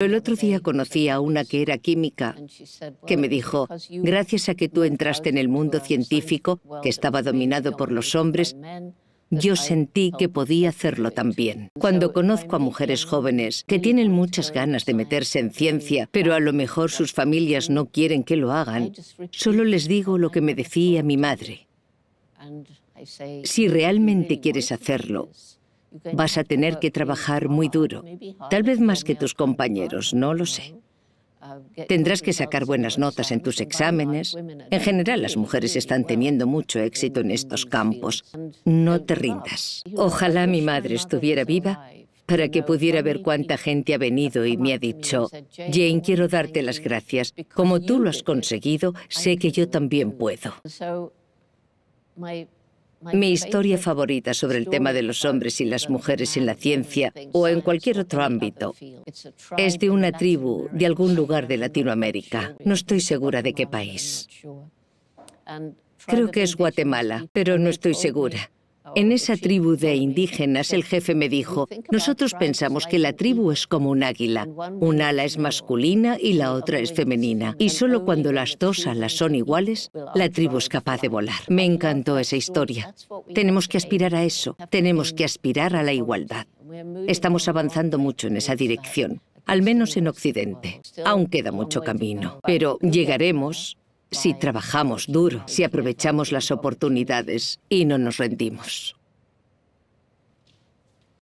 El otro día conocí a una que era química, que me dijo, gracias a que tú entraste en el mundo científico, que estaba dominado por los hombres, yo sentí que podía hacerlo también. Cuando conozco a mujeres jóvenes que tienen muchas ganas de meterse en ciencia, pero a lo mejor sus familias no quieren que lo hagan, solo les digo lo que me decía mi madre. Si realmente quieres hacerlo, Vas a tener que trabajar muy duro, tal vez más que tus compañeros, no lo sé. Tendrás que sacar buenas notas en tus exámenes. En general, las mujeres están teniendo mucho éxito en estos campos. No te rindas. Ojalá mi madre estuviera viva para que pudiera ver cuánta gente ha venido y me ha dicho, Jane, quiero darte las gracias. Como tú lo has conseguido, sé que yo también puedo. Mi historia favorita sobre el tema de los hombres y las mujeres en la ciencia o en cualquier otro ámbito es de una tribu de algún lugar de Latinoamérica. No estoy segura de qué país. Creo que es Guatemala, pero no estoy segura. En esa tribu de indígenas el jefe me dijo, nosotros pensamos que la tribu es como un águila. Un ala es masculina y la otra es femenina. Y solo cuando las dos alas son iguales, la tribu es capaz de volar. Me encantó esa historia. Tenemos que aspirar a eso. Tenemos que aspirar a la igualdad. Estamos avanzando mucho en esa dirección, al menos en Occidente. Aún queda mucho camino, pero llegaremos si trabajamos duro, si aprovechamos las oportunidades y no nos rendimos.